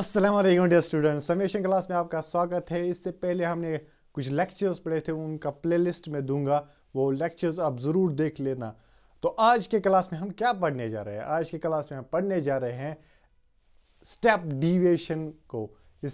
अस्सलाम वालेकुम dear students summation class में आपका स्वागत है इससे पहले हमने कुछ लेक्चर्स पढ़े थे उनका प्लेलिस्ट में दूंगा वो लेक्चर्स आप ज़रूर देख लेना तो आज के क्लास में हम क्या पढ़ने जा रहे हैं आज के क्लास में हम पढ़ने जा रहे हैं स्टेप डिविएशन को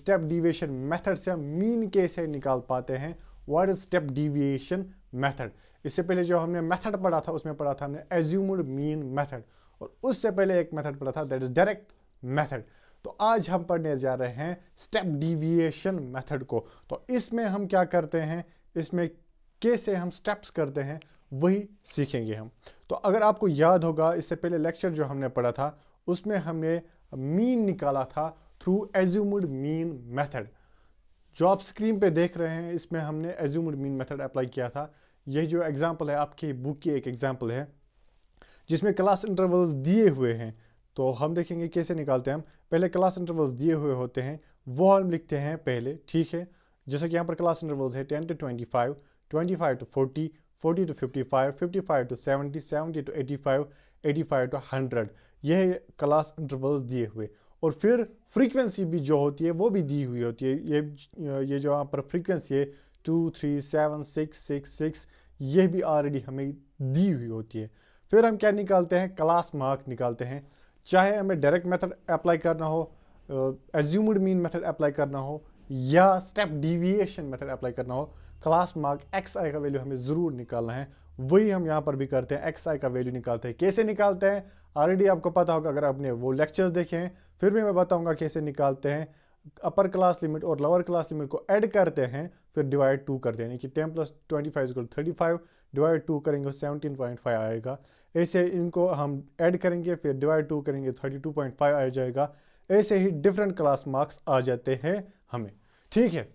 स्टेप डिविएशन मेथड से हम मीन कैसे निकाल पाते हैं what is step deviation method इससे पहले जो हमने मेथड पढ़ा था उसमें पढ़ा था हमने एज्यूम्ड मीन मेथड और उससे पहले एक मेथड पढ़ा था दैट इज डायरेक्ट मेथड तो आज हम पढ़ने जा रहे हैं स्टेप डिविएशन मेथड को तो इसमें हम क्या करते हैं इसमें कैसे हम स्टेप्स करते हैं वही सीखेंगे हम तो अगर आपको याद होगा इससे पहले लेक्चर जो हमने पढ़ा था उसमें हमने मीन निकाला था थ्रू एज्यूमड मीन मेथड जो आप स्क्रीन पे देख रहे हैं इसमें हमने एज्यूमड मीन मेथड अप्लाई किया था यह जो एग्जांपल है आपकी बुक की एक एग्जांपल है जिसमें क्लास इंटरवल्स दिए हुए हैं तो हम देखेंगे कैसे निकालते हैं हम पहले क्लास इंटरवल्स दिए हुए होते हैं वो हम लिखते हैं पहले ठीक है जैसे कि यहाँ पर क्लास इंटरवल्स है ten to twenty five twenty five to forty forty to fifty five fifty five to seventy seventy to eighty five eighty five to hundred यह क्लास इंटरवल्स दिए हुए और फिर फ्रीक्वेंसी भी जो होती है वो भी दी हुई होती है ये ये जो यहाँ पर फ्रीक्वेंसी है two three seven six six six ये भी ऑलरेडी हमें दी हुई होती है फिर हम क्या निकालते हैं क्लास मार्क निकालते हैं चाहे हमें डायरेक्ट मेथड अप्लाई करना हो एज्यूम्ड मीन मेथड अप्लाई करना हो या स्टेप डिविएशन मेथड अप्लाई करना हो क्लास मार्क एक्स आई का वैल्यू हमें ज़रूर निकालना है वही हम यहाँ पर भी करते हैं एक्स आई का वैल्यू निकालते हैं कैसे निकालते हैं ऑलरेडी आपको पता होगा अगर आपने वो लेक्चर्स देखे हैं फिर भी मैं बताऊँगा कैसे निकालते हैं अपर क्लास लिमिट और लोअर क्लास लिमिट को ऐड करते हैं फिर डिवाइड टू करते हैं यानी कि ten plus twenty five thirty five divide two करेंगे सेवनटीन पॉइंट फाइव आएगा ऐसे इनको हम ऐड करेंगे फिर डिवाइड टू करेंगे थर्टी टू पॉइंट फाइव आ जाएगा ऐसे ही डिफरेंट क्लास मार्क्स आ जाते हैं हमें ठीक है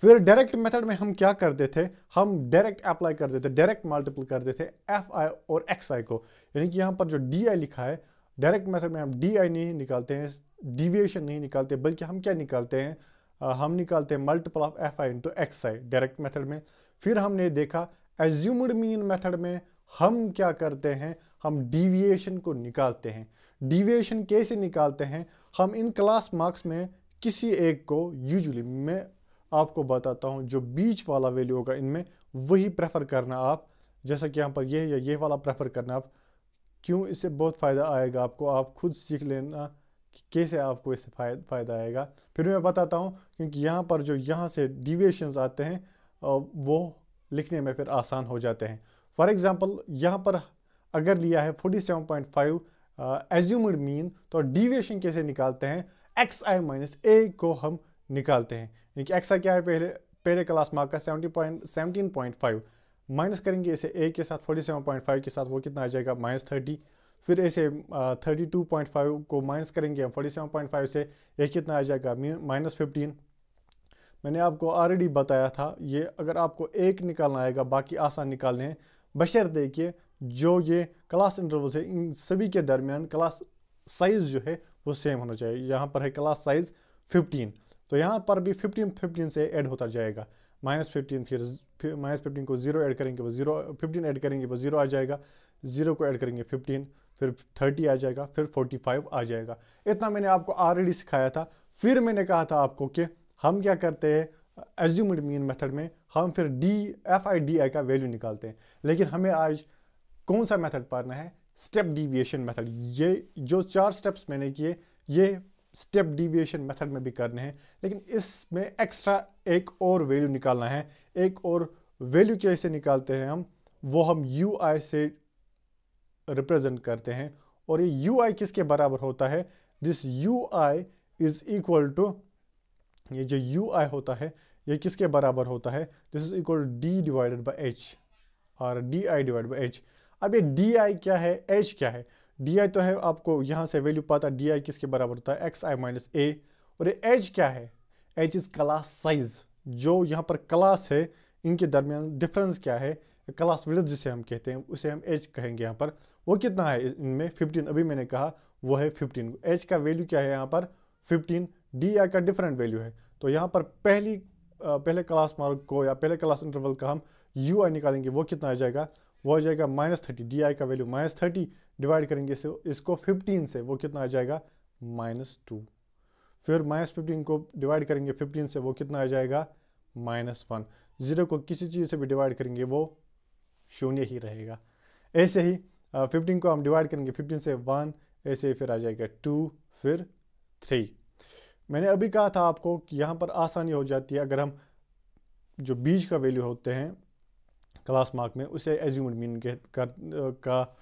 फिर डायरेक्ट मेथड में हम क्या करते थे हम डायरेक्ट अप्लाई करते थे डायरेक्ट मल्टीपल करते थे एफ आई और एक्स आई को यानी कि यहाँ पर जो डी आई लिखा है डायरेक्ट मेथड में हम डी आई नहीं निकालते हैं डिविएशन नहीं निकालते बल्कि हम क्या निकालते हैं आ, हम निकालते हैं multiple of F I into X I direct method में फिर हमने देखा एज्यूम्ड मीन मेथड में हम क्या करते हैं हम डिविएशन को निकालते हैं डिविएशन कैसे निकालते हैं हम इन क्लास मार्क्स में किसी एक को यूजुअली मैं आपको बताता हूँ जो बीच वाला वैल्यू होगा इनमें वही प्रेफर करना आप जैसा कि यहाँ पर यह या ये वाला प्रेफर करना आप क्यों इससे बहुत फ़ायदा आएगा आपको आप खुद सीख लेना कि कैसे आपको इससे फायदा फायदा आएगा फिर मैं बताता हूँ क्योंकि यहाँ पर जो यहाँ से डिविएशन आते हैं वो लिखने में फिर आसान हो जाते हैं फॉर एग्जांपल यहाँ पर अगर लिया है 47.5 एज्यूम्ड मीन तो डिविएशन कैसे निकालते हैं एक्स आई माइनस ए को हम निकालते हैं यानी कि एक्स आई क्या है पहले पहले क्लास मार्क का seventy point seventeen point five minus करेंगे इसे ए के साथ फोर्टी सेवन पॉइंट फाइव के साथ वो कितना आ जाएगा माइनस थर्टी फिर ऐसे थर्टी टू पॉइंट फाइव को माइनस करेंगे हम फोर्टी सेवन पॉइंट फाइव से ये कितना आ जाएगा माइनस फिफ्टीन मैंने आपको ऑलरेडी बताया था ये अगर आपको एक निकालना आएगा बाकी आसान निकालने हैं बशर्ते कि जो ये क्लास इंटरवल्स है इन सभी के दरमियान क्लास साइज़ जो है वो सेम होना चाहिए यहाँ पर है क्लास साइज़ 15 तो यहाँ पर भी 15 15 से ऐड होता जाएगा माइनस फिफ्टीन फिर माइनस फिफ्टीन को जीरो ऐड करेंगे वो जीरो फिफ्टीन ऐड करेंगे वो जीरो आ जाएगा जीरो को ऐड करेंगे फिफ्टीन फिर थर्टी आ जाएगा फिर फोर्टी फाइव आ जाएगा इतना मैंने आपको ऑलरेडी सिखाया था फिर मैंने कहा था आपको कि हम क्या करते हैं एज्यूम्ड मीन मेथड में हम फिर D F I D I का वैल्यू निकालते हैं लेकिन हमें आज कौन सा मेथड पाना है स्टेप डिविएशन मेथड ये जो चार स्टेप्स मैंने किए ये स्टेप डिविएशन मेथड में भी करने हैं लेकिन इसमें एक्स्ट्रा एक और वैल्यू निकालना है एक और वैल्यू कैसे निकालते हैं हम वो हम यू आई से रिप्रेजेंट करते हैं और ये यू आई किसके बराबर होता है this U I is equal to ये जो यू आई होता है ये किसके बराबर होता है this is equal D divided by H और D I divide by H अब ये डी आई क्या है एच क्या है डी आई तो है आपको यहाँ से वैल्यू पता डी आई किसके बराबर होता है एक्स आई माइनस ए और ये एच क्या है एच इज़ क्लास साइज जो यहाँ पर क्लास है इनके दरमियान डिफरेंस क्या है क्लास विद जिसे हम कहते हैं उसे हम एच कहेंगे यहाँ पर वो कितना है इनमें फिफ्टीन अभी मैंने कहा वो है फिफ्टीन एच का वैल्यू क्या है यहाँ पर फिफ्टीन डी आई का डिफरेंट वैल्यू है तो यहाँ पर पहली पहले क्लास मार्क को या पहले क्लास इंटरवल का हम यू आई निकालेंगे वो कितना आ जाएगा वो आ जाएगा माइनस थर्टी डी आई का वैल्यू माइनस थर्टी डिवाइड करेंगे इसे इसको फिफ्टीन से वो कितना आ जाएगा माइनस टू फिर माइनस फिफ्टीन को डिवाइड करेंगे फिफ्टीन से वो कितना आ जाएगा माइनस वन ज़ीरो को किसी चीज़ से भी डिवाइड करेंगे वो शून्य ही रहेगा ऐसे ही फिफ्टीन को हम डिवाइड करेंगे फिफ्टीन से वन ऐसे ही फिर आ जाएगा टू फिर थ्री मैंने अभी कहा था आपको कि यहाँ पर आसानी हो जाती है अगर हम जो बीज का वैल्यू होते हैं क्लास मार्क में उसे एज्यूम्ड मीन के कर, का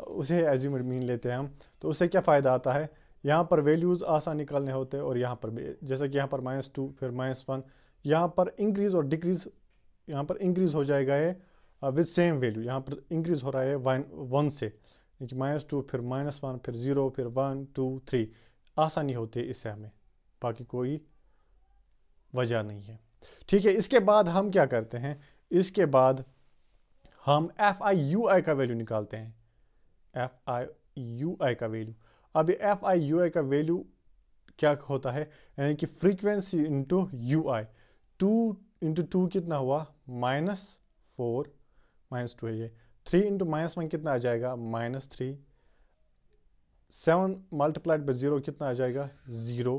उसे एज्यूम्ड मीन लेते हैं हम तो उससे क्या फ़ायदा आता है यहाँ पर वैल्यूज़ आसान निकालने होते हैं और यहाँ पर जैसा जैसे कि यहाँ पर माइनस टू फिर माइनस वन यहाँ पर इंक्रीज़ और डिक्रीज़ यहाँ पर इंक्रीज़ हो जाएगा ये विद सेम वैल्यू यहाँ पर इंक्रीज़ हो रहा है वन वन से माइनस टू फिर माइनस वन फिर ज़ीरो फिर वन टू थ्री आसानी होती है इससे हमें बाकी कोई वजह नहीं है ठीक है इसके बाद हम क्या करते हैं इसके बाद हम एफ आई यू आई का वैल्यू निकालते हैं एफ आई यू आई का वैल्यू अब एफ आई यू आई का वैल्यू क्या होता है यानी कि frequency into U I two into two कितना हुआ माइनस फोर माइनस टू है ये थ्री इंटू माइनस वन कितना आ जाएगा minus three seven multiplied by zero कितना आ जाएगा zero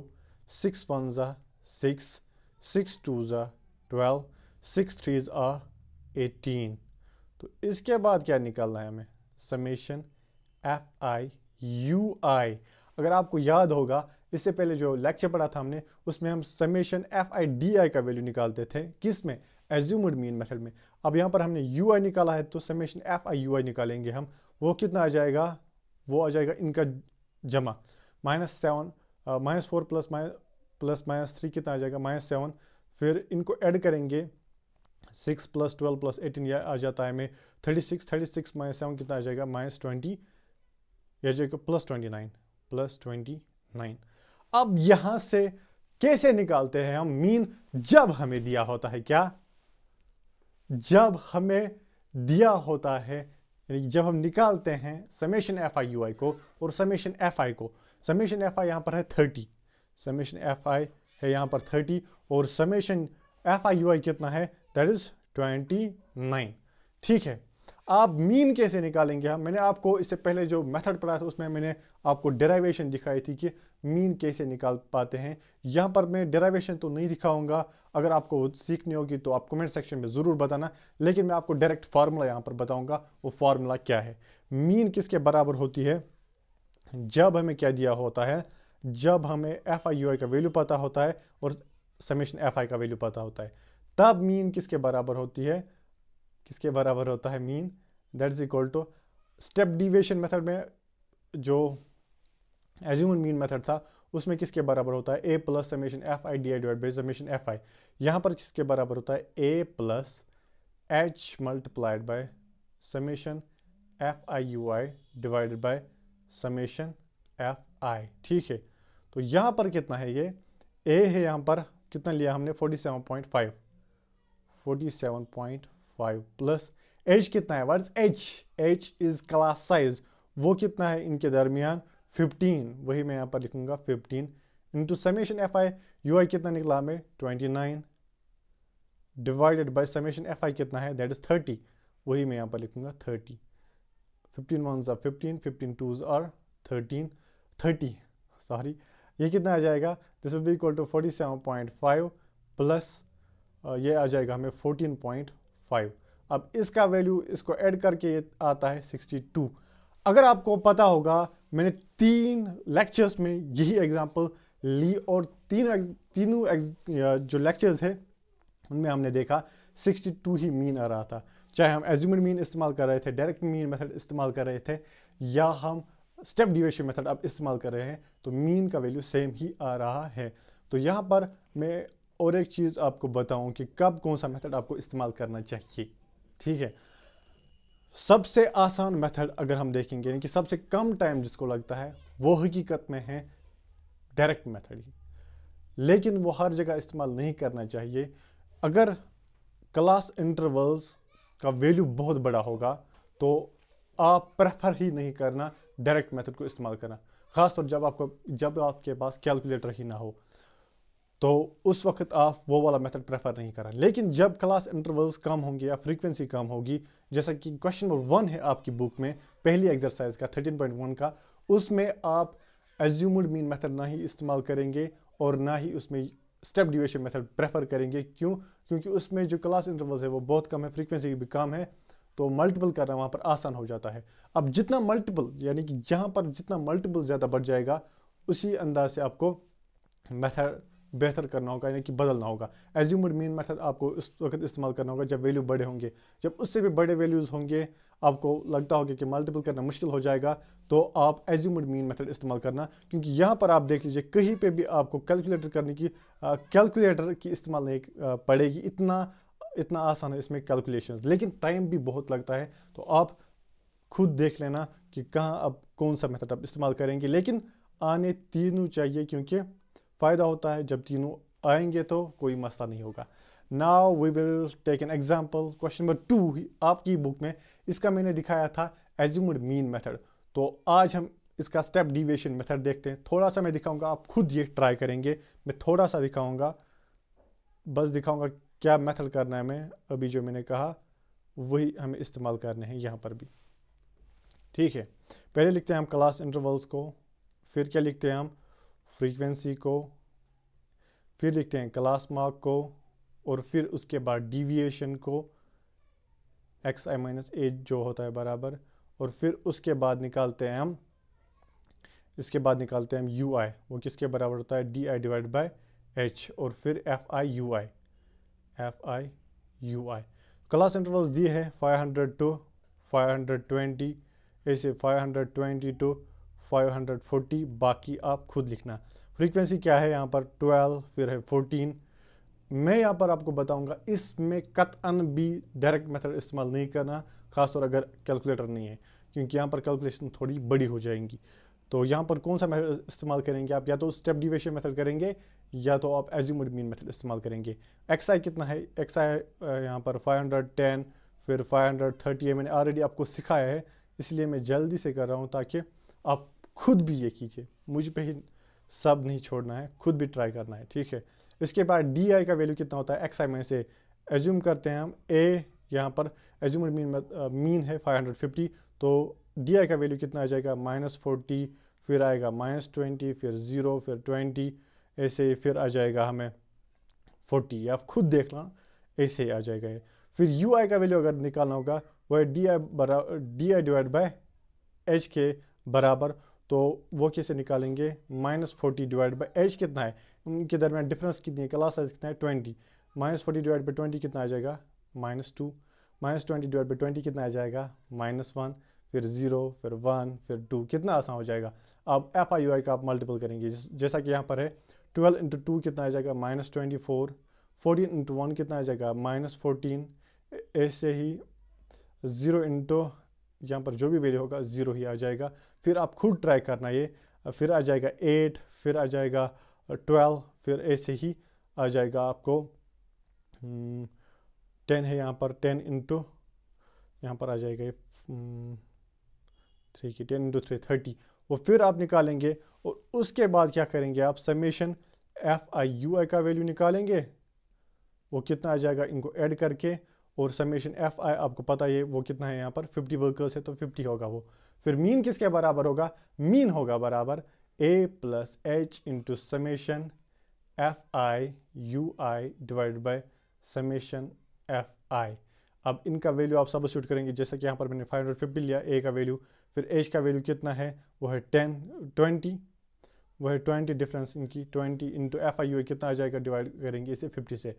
six ones are six six twos are 12, six threes are eighteen तो इसके बाद क्या निकालना है हमें summation F I U I अगर आपको याद होगा इससे पहले जो लेक्चर पढ़ा था हमने उसमें हम summation F I D I का वैल्यू निकालते थे किस में एज्यूमड मीन मेथड में अब यहाँ पर हमने यू आई निकाला है तो summation F I U I निकालेंगे हम वो कितना आ जाएगा वो आ जाएगा इनका जमा minus seven minus four plus minus plus minus three कितना आ जाएगा माइनस सेवन फिर इनको ऐड करेंगे six plus twelve plus eighteen या आ जाता है हमें thirty six thirty six minus seven कितना आ जाएगा माइनस ट्वेंटी यह जाएगा plus twenty nine plus twenty nine अब यहाँ से कैसे निकालते हैं हम मीन जब हमें दिया होता है क्या जब हमें दिया होता है जब हम निकालते हैं summation F I U I को और समेशन एफ आई को समेशन एफ आई यहाँ पर है थर्टी समेशन एफ आई है यहाँ पर थर्टी और summation F I U I कितना है दैट इज़ ट्वेंटी नाइन ठीक है आप मीन कैसे निकालेंगे हम मैंने आपको इससे पहले जो मेथड पढ़ा था उसमें मैंने आपको डेराइवेशन दिखाई थी कि मीन कैसे निकाल पाते हैं यहाँ पर मैं डेराइवेशन तो नहीं दिखाऊंगा अगर आपको सीखनी होगी तो आप कमेंट सेक्शन में ज़रूर बताना लेकिन मैं आपको डायरेक्ट फार्मूला यहाँ पर बताऊँगा वो फार्मूला क्या है मीन किसके बराबर होती है जब हमें क्या दिया होता है जब हमें एफ आई यू आई का वैल्यू पता होता है और समेशन एफ आई का वैल्यू पता होता है तब मीन किसके बराबर होती है किसके बराबर होता है mean that is equal to step deviation method में जो एज्यूमन मीन मेथड था उसमें किसके बराबर होता है A plus summation F I D I divide by summation F I यहाँ पर किसके बराबर होता है A plus H multiplied by summation F I U I divided by summation F I ठीक है तो यहाँ पर कितना है ये ए है यहाँ पर कितना लिया हमने 47.5 47.5 प्लस एच कितना है where's H H is class size वो कितना है इनके दरमियान 15 वही मैं यहाँ पर लिखूंगा 15 into summation F I U I कितना निकला हमें 29 divided by summation F I कितना है दैट इज़ 30 वही मैं यहाँ पर लिखूंगा thirty fifteen ones are fifteen fifteen twos are thirteen thirty sorry ये कितना आ जाएगा this will be equal to forty seven point five plus ये आ जाएगा हमें फोर्टीन पॉइंट फाइव अब इसका वैल्यू इसको ऐड करके ये आता है सिक्सटी टू अगर आपको पता होगा मैंने तीन लेक्चर्स में यही एग्जाम्पल ली और तीन तीनों जो लेक्चर्स है उनमें हमने देखा 62 ही मीन आ रहा था चाहे हम एज्यूमड मीन इस्तेमाल कर रहे थे डायरेक्ट मीन मेथड इस्तेमाल कर रहे थे या हम स्टेप डिवेशन मेथड अब इस्तेमाल कर रहे हैं तो मीन का वैल्यू सेम ही आ रहा है तो यहाँ पर मैं और एक चीज़ आपको बताऊँ कि कब कौन सा मेथड आपको इस्तेमाल करना चाहिए ठीक है सबसे आसान मेथड अगर हम देखेंगे यानी कि सबसे कम टाइम जिसको लगता है वो हकीकत में है डायरेक्ट मेथड ही लेकिन वो हर जगह इस्तेमाल नहीं करना चाहिए अगर क्लास इंटरवल्स का वैल्यू बहुत बड़ा होगा तो आप प्रेफर ही नहीं करना डायरेक्ट मेथड को इस्तेमाल करना ख़ासतौर जब आपको जब आपके पास कैलकुलेटर ही ना हो तो उस वक्त आप वो वाला मेथड प्रेफर नहीं करा लेकिन जब क्लास इंटरवल्स कम होंगे या फ्रीक्वेंसी कम होगी जैसा कि क्वेश्चन नंबर वन है आपकी बुक में पहली एक्सरसाइज का 13.1 का उसमें आप एज्यूम्ड मीन मेथड ना ही इस्तेमाल करेंगे और ना ही उसमें स्टेप ड्यूरेशन मेथड प्रेफर करेंगे क्यों क्योंकि उसमें जो क्लास इंटरवल्स है वो बहुत कम है फ्रीक्वेंसी भी कम है तो मल्टीपल करना वहाँ पर आसान हो जाता है अब जितना मल्टीपल यानी कि जहाँ पर जितना मल्टीपल ज़्यादा बढ़ जाएगा उसी अंदाज से आपको मेथड बेहतर करना होगा यानी कि बदलना होगा एज्यूमड मेन मेथड आपको उस वक्त इस्तेमाल करना होगा जब वैल्यू बड़े होंगे जब उससे भी बड़े वैल्यूज़ होंगे आपको लगता होगा कि मल्टीपल करना मुश्किल हो जाएगा तो आप एज्यूमड मेन मेथड इस्तेमाल करना क्योंकि यहाँ पर आप देख लीजिए कहीं पर भी आपको कैलकुलेटर करने की कैलकुलेटर की इस्तेमाल नहीं पड़ेगी इतना इतना आसान है इसमें कैलकुलेशन लेकिन टाइम भी बहुत लगता है तो आप खुद देख लेना कि कहाँ अब कौन सा मेथड आप इस्तेमाल करेंगे लेकिन आने तीनों चाहिए क्योंकि फ़ायदा होता है जब तीनों आएंगे तो कोई मसला नहीं होगा now we will take an example question number two आपकी बुक में इसका मैंने दिखाया था एज्यूमड मीन मेथड तो आज हम इसका स्टेप डिविएशन मेथड देखते हैं थोड़ा सा मैं दिखाऊंगा आप खुद ये ट्राई करेंगे मैं थोड़ा सा दिखाऊंगा बस दिखाऊंगा क्या मेथड करना है मैं अभी जो मैंने कहा वही हमें इस्तेमाल करने हैं यहाँ पर भी ठीक है पहले लिखते हैं हम क्लास इंटरवल्स को फिर क्या लिखते हैं हम फ्रीक्वेंसी को फिर लिखते हैं क्लास मार्क को और फिर उसके बाद डिविएशन को एक्स आई माइनस ए जो होता है बराबर और फिर उसके बाद निकालते हैं हम इसके बाद निकालते हैं हम यू आई वो किसके बराबर होता है D I divide by H और फिर F I U I F I U I class intervals दिए हैं 500 टू 520 ऐसे 520 टू 540 बाकी आप खुद लिखना फ्रीक्वेंसी क्या है यहाँ पर 12 फिर है 14 मैं यहाँ पर आपको बताऊँगा इसमें अन भी डायरेक्ट मेथड इस्तेमाल नहीं करना खासतौर अगर कैलकुलेटर नहीं है क्योंकि यहाँ पर कैलकुलेशन थोड़ी बड़ी हो जाएंगी तो यहाँ पर कौन सा मेथड इस्तेमाल करेंगे आप या तो स्टेप डिवेशन मेथड करेंगे या तो आप एज्यूमड मीन मेथड इस्तेमाल करेंगे एक्स आई कितना है एक्स आई यहाँ पर 510 फिर 530 है मैंने ऑलरेडी आपको सिखाया है इसलिए मैं जल्दी से कर रहा हूँ ताकि आप खुद भी ये कीजिए मुझ पे ही सब नहीं छोड़ना है खुद भी ट्राई करना है ठीक है इसके बाद डी आई का वैल्यू कितना होता है एक्स आई में से एज्यूम करते हैं हम ए यहाँ पर एज्यूम मीन मीन है 550 तो डी आई का वैल्यू कितना आ जाएगा माइनस फोर्टी फिर आएगा माइनस ट्वेंटी फिर ज़ीरो फिर ट्वेंटी ऐसे फिर आ जाएगा हमें फोर्टी आप खुद देख लो ऐसे ही आ जाएगा ये फिर यू आई का वैल्यू अगर निकालना होगा वह डी आई बराबर D I divide by H के बराबर तो वो कैसे निकालेंगे minus forty divide by H कितना है उनके दरमियान डिफरेंस कितनी है क्लास साइज कितना है twenty minus forty divide by twenty कितना आ जाएगा minus two minus twenty divide by twenty कितना आ जाएगा माइनस वन फिर ज़ीरो फिर वन फिर टू कितना आसान हो जाएगा अब एफ आई यू आई का आप मल्टीपल करेंगे जैसा कि यहाँ पर है ट्वेल्व इंटू टू कितना आ जाएगा minus twenty four fourteen into one कितना आ जाएगा माइनस फोर्टीन ऐसे ही ज़ीरो इंटू यहाँ पर जो भी वैल्यू होगा ज़ीरो ही आ जाएगा फिर आप खुद ट्राई करना ये फिर आ जाएगा एट फिर आ जाएगा ट्वेल्व uh, फिर ऐसे ही आ जाएगा आपको टेन हम्म, है यहाँ पर टेन इंटू यहाँ पर आ जाएगा ये थ्री हम्म, की टेन इंटू थ्री थर्टी वो फिर आप निकालेंगे और उसके बाद क्या करेंगे आप summation F I U I का वैल्यू निकालेंगे वो कितना आ जाएगा इनको ऐड करके और समेशन एफ आई आपको पता है वो कितना है यहाँ पर 50 वर्कर्स है तो 50 होगा वो फिर मीन किसके बराबर होगा मीन होगा बराबर A plus H into summation F I U I divide by summation F I अब इनका वैल्यू आप सब शूट करेंगे जैसा कि यहाँ पर मैंने 550 लिया ए का वैल्यू फिर एच का वैल्यू कितना है वो है टेन ट्वेंटी वो है ट्वेंटी डिफरेंस इनकी twenty into F I U कितना आ जाएगा डिवाइड करेंगे इसे फिफ्टी से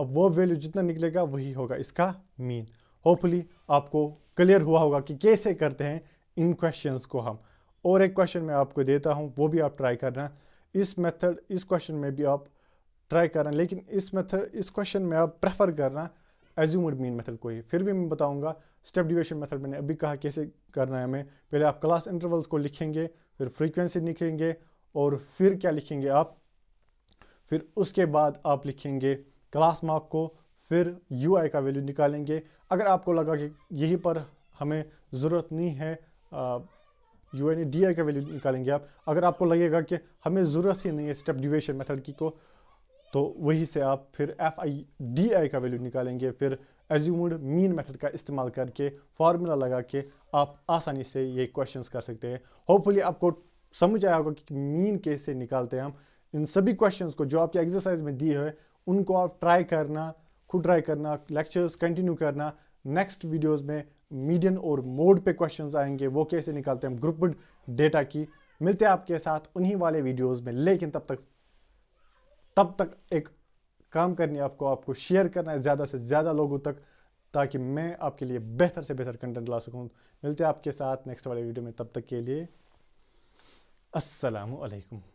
अब वो वैल्यू जितना निकलेगा वही होगा इसका मीन होपफुली आपको क्लियर हुआ होगा कि कैसे करते हैं इन क्वेश्चंस को हम और एक क्वेश्चन मैं आपको देता हूँ वो भी आप ट्राई करना इस मेथड इस क्वेश्चन में भी आप ट्राई करना लेकिन इस मेथड इस क्वेश्चन में आप प्रेफर करना एज्यूमड मीन मेथड को ही फिर भी मैं बताऊंगा स्टेप डिवेशन मेथड मैंने अभी कहा कैसे करना है हमें पहले आप क्लास इंटरवल्स को लिखेंगे फिर फ्रीक्वेंसी लिखेंगे और फिर क्या लिखेंगे आप फिर उसके बाद आप लिखेंगे क्लास मार्क को फिर यू आई का वैल्यू निकालेंगे अगर आपको लगा कि यहीं पर हमें ज़रूरत नहीं है यू आई डी आई का वैल्यू निकालेंगे आप अगर आपको लगेगा कि हमें ज़रूरत ही नहीं है स्टेप डिवेशन मेथड की को तो वहीं से आप फिर एफ आई डी आई का वैल्यू निकालेंगे फिर एज्यूमड मीन मेथड का इस्तेमाल करके फार्मूला लगा के आप आसानी से ये क्वेश्चंस कर सकते हैं होपफुली आपको समझ आया होगा कि मीन कैसे निकालते हैं हम इन सभी क्वेश्चंस को जो आपके एक्सरसाइज में दिए हुए उनको आप ट्राई करना खुद ट्राई करना लेक्चर्स कंटिन्यू करना नेक्स्ट वीडियोस में मीडियन और मोड पे क्वेश्चंस आएंगे वो कैसे निकालते हैं ग्रुपड डेटा की मिलते हैं आपके साथ उन्हीं वाले वीडियोस में लेकिन तब तक तब तक एक काम करनी आपको आपको शेयर करना है ज़्यादा से ज़्यादा लोगों तक ताकि मैं आपके लिए बेहतर से बेहतर कंटेंट ला सकूँ मिलते हैं आपके साथ नेक्स्ट वाले वीडियो में तब तक के लिए असलकम